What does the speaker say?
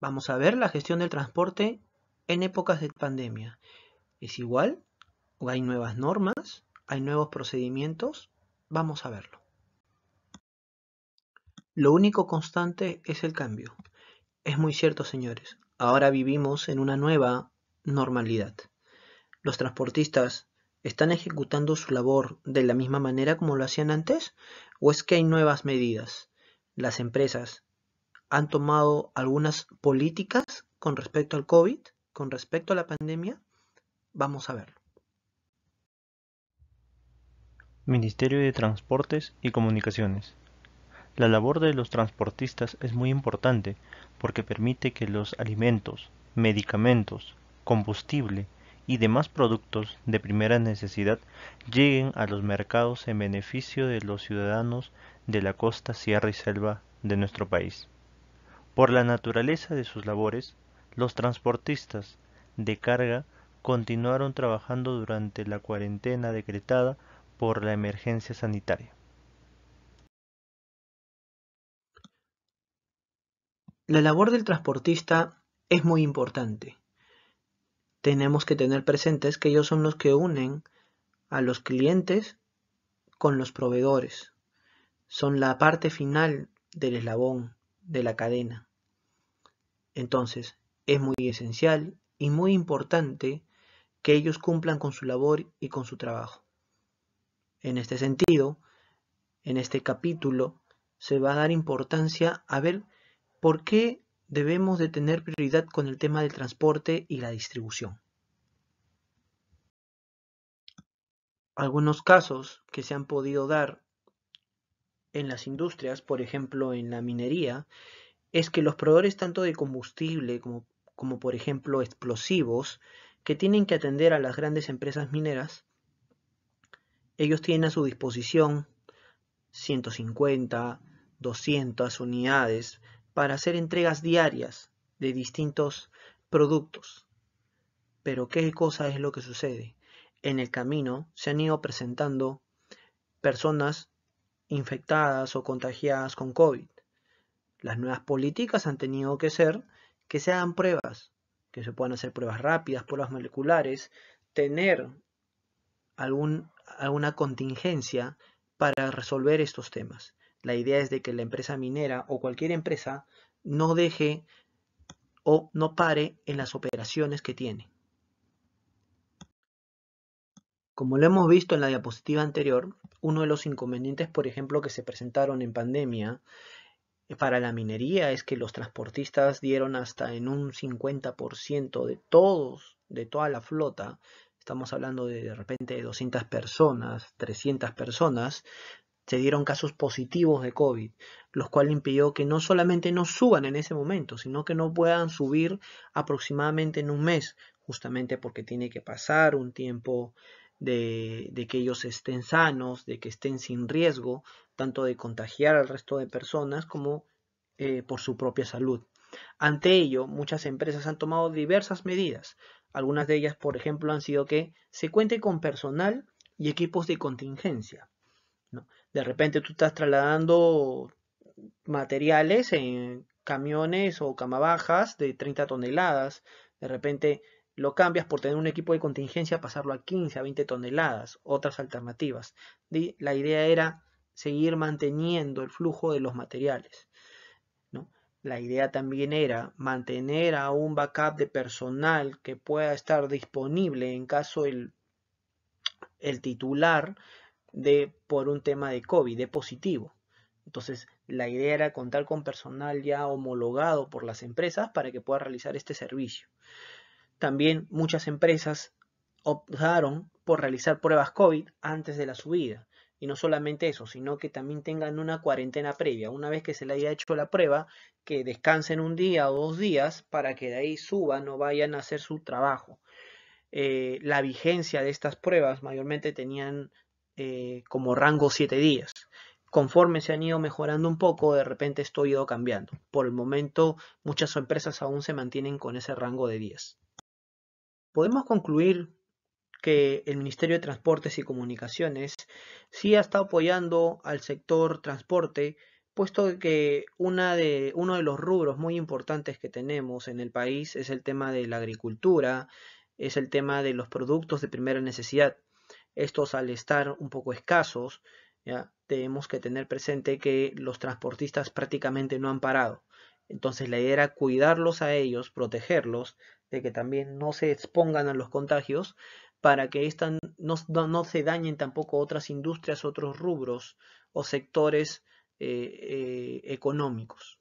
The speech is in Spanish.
Vamos a ver la gestión del transporte en épocas de pandemia. ¿Es igual? ¿O hay nuevas normas? ¿Hay nuevos procedimientos? Vamos a verlo. Lo único constante es el cambio. Es muy cierto, señores. Ahora vivimos en una nueva normalidad. Los transportistas están ejecutando su labor de la misma manera como lo hacían antes o es que hay nuevas medidas. Las empresas han tomado algunas políticas con respecto al COVID, con respecto a la pandemia. Vamos a verlo. Ministerio de Transportes y Comunicaciones. La labor de los transportistas es muy importante porque permite que los alimentos, medicamentos, combustible y demás productos de primera necesidad lleguen a los mercados en beneficio de los ciudadanos de la costa, sierra y selva de nuestro país. Por la naturaleza de sus labores, los transportistas de carga continuaron trabajando durante la cuarentena decretada por la emergencia sanitaria. La labor del transportista es muy importante. Tenemos que tener presentes que ellos son los que unen a los clientes con los proveedores. Son la parte final del eslabón de la cadena. Entonces, es muy esencial y muy importante que ellos cumplan con su labor y con su trabajo. En este sentido, en este capítulo se va a dar importancia a ver por qué debemos de tener prioridad con el tema del transporte y la distribución. Algunos casos que se han podido dar en las industrias, por ejemplo en la minería, es que los proveedores tanto de combustible como, por ejemplo explosivos que tienen que atender a las grandes empresas mineras, ellos tienen a su disposición 150, 200 unidades para hacer entregas diarias de distintos productos. Pero qué cosa es lo que sucede. En el camino se han ido presentando personas infectadas o contagiadas con COVID. Las nuevas políticas han tenido que ser que se hagan pruebas, que se puedan hacer pruebas rápidas, pruebas moleculares, tener algún, alguna contingencia para resolver estos temas. La idea es de que la empresa minera o cualquier empresa no deje o no pare en las operaciones que tiene. Como lo hemos visto en la diapositiva anterior, uno de los inconvenientes, por ejemplo, que se presentaron en pandemia para la minería es que los transportistas dieron hasta en un 50% de todos, de toda la flota, estamos hablando de de repente de 200 personas, 300 personas, se dieron casos positivos de COVID, los cual impidió que no solamente no suban en ese momento, sino que no puedan subir aproximadamente en un mes, justamente porque tiene que pasar un tiempo de, que ellos estén sanos, de que estén sin riesgo, tanto de contagiar al resto de personas como eh, por su propia salud. Ante ello, muchas empresas han tomado diversas medidas. Algunas de ellas, por ejemplo, han sido que se cuente con personal y equipos de contingencia. De repente tú estás trasladando materiales en camiones o camabajas de 30 toneladas. De repente lo cambias por tener un equipo de contingencia, pasarlo a 15, a 20 toneladas, otras alternativas. La idea era seguir manteniendo el flujo de los materiales. ¿no? La idea también era mantener a un backup de personal que pueda estar disponible en caso el, el titular de por un tema de COVID, de positivo. Entonces, la idea era contar con personal ya homologado por las empresas para que pueda realizar este servicio. También muchas empresas optaron por realizar pruebas COVID antes de la subida. Y no solamente eso, sino que también tengan una cuarentena previa. Una vez que se le haya hecho la prueba, que descansen un día o dos días para que de ahí suban o vayan a hacer su trabajo. Eh, la vigencia de estas pruebas mayormente tenían eh, como rango siete días. Conforme se han ido mejorando un poco, de repente esto ha ido cambiando. Por el momento, muchas empresas aún se mantienen con ese rango de 10 podemos concluir que el Ministerio de Transportes y Comunicaciones sí ha estado apoyando al sector transporte, puesto que uno de los rubros muy importantes que tenemos en el país es el tema de la agricultura, es el tema de los productos de primera necesidad. Estos al estar un poco escasos, tenemos que tener presente que los transportistas prácticamente no han parado. Entonces la idea era cuidarlos a ellos, protegerlos, de que también no se expongan a los contagios, para que no, se dañen tampoco otras industrias, otros rubros o sectores eh, eh, económicos.